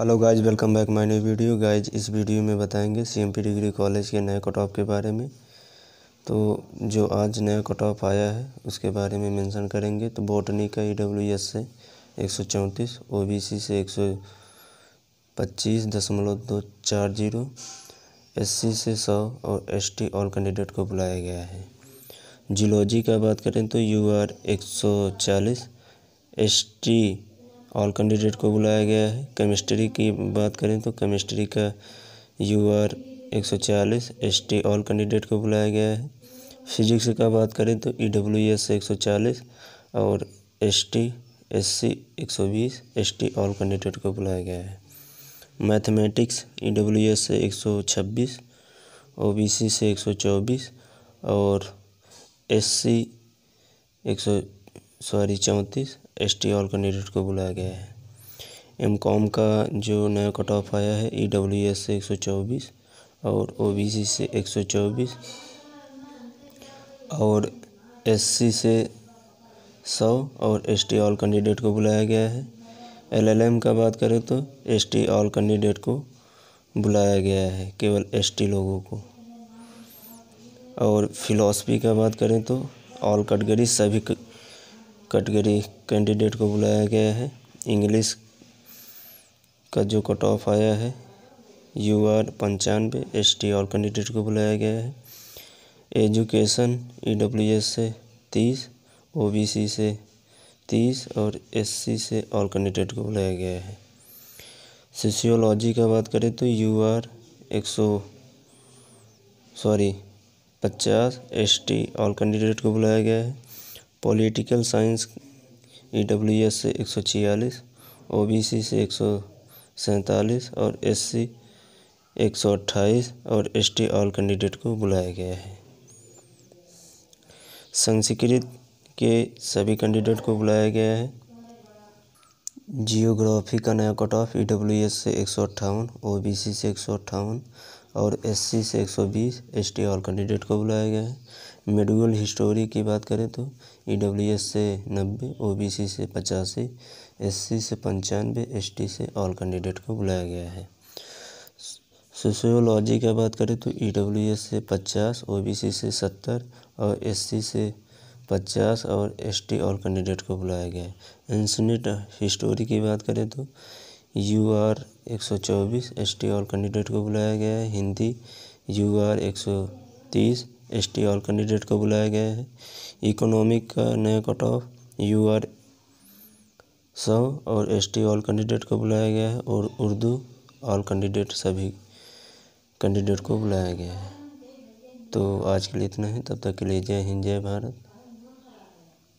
hello guys welcome back my new video guys इस वीडियो में बताएंगे सीएमपी डिग्री कॉलेज के नए कट ऑफ के बारे में तो जो आज नया कट ऑफ आया है उसके बारे में मेंशन करेंगे तो बॉटनी का ई e से एक सौ चौंतीस ओ से एक सौ पच्चीस दशमलव दो चार जीरो एस से सौ और एस टी ऑल कैंडिडेट को बुलाया गया है जियोलॉजी का बात करें तो यू आर एक सौ चालीस एस टी ऑल कैंडिडेट को बुलाया गया है केमिस्ट्री की बात करें तो केमिस्ट्री का यू आर एक सौ चालीस एस टी ऑल कैंडिडेट को बुलाया गया है फिजिक्स का बात करें तो ई डब्ल्यू एस एक सौ चालीस और एस टी एस सी एक सौ बीस एस टी ऑल कैंडिडेट को बुलाया गया है मैथमेटिक्स ई डब्ल्यू एस से एक सौ छब्बीस ओ बी सी से एक सौ चौबीस और एस सी एक सौ सॉरी चौंतीस एस टी ऑल कैंडिडेट को बुलाया गया है एम कॉम का जो नया कट ऑफ आया है ई डब्ल्यू एस से एक सौ चौबीस और ओ बी सी से एक सौ चौबीस और एस सी से सौ और एस टी ऑल कैंडिडेट को बुलाया गया है एल एल एम का बात करें तो एस टी ऑल कैंडिडेट को बुलाया गया है केवल एस टी लोगों को और फिलॉसफी का बात करें तो ऑल कैटेगरी सभी कैटेगरी कैंडिडेट को बुलाया गया है इंग्लिश का जो कट ऑफ आया है यू आर पंचानवे एस टी और कैंडिडेट को बुलाया गया है एजुकेशन ई डब्ल्यू एस से तीस ओ बी सी से तीस और एस सी से ऑल कैंडिडेट को बुलाया गया है सोशियोलॉजी का बात करें तो यू आर एक सौ सॉरी पचास एस टी ऑल कैंडिडेट को बुलाया गया है political science E W S से एक सौ छियालीस ओ बी सी से एक सौ सैंतालीस और एस सी एक सौ अट्ठाईस और एस टी ऑल कैंडिडेट को बुलाया गया है संस्कृत के सभी कैंडिडेट को बुलाया गया है जियोग्राफी का नया cut off E W S से एक सौ अट्ठावन ओ बी सी से एक सौ अट्ठावन और एस सी से एक सौ बीस एस टी ऑल कैंडिडेट को बुलाया गया है मेडिकल हिस्टोरी की बात करें तो ई डब्ल्यू एस से नब्बे ओ बी सी से पचासी एस सी से पंचानवे एस टी से ऑल कैंडिडेट को बुलाया गया है सोशियोलॉजी का बात करें तो ई डब्ल्यू एस से पचास ओ बी सी से सत्तर और एस सी से पचास और एस टी ऑल कैंडिडेट को बुलाया गया है इंसनेट हिस्टोरी की बात करें तो यू आर एक सौ चौबीस एस टी ऑल कैंडिडेट को बुलाया गया है हिंदी यू आर एक सौ तीस एस टी ऑल कैंडिडेट को बुलाया गया है इकोनॉमिक का नया कट ऑफ यू आर सौ और एस टी ऑल कैंडिडेट को बुलाया गया है और उर्दू ऑल कैंडिडेट सभी कैंडिडेट को बुलाया गया है तो आज के लिए इतना है तब तक के लिए जय हिंद जय भारत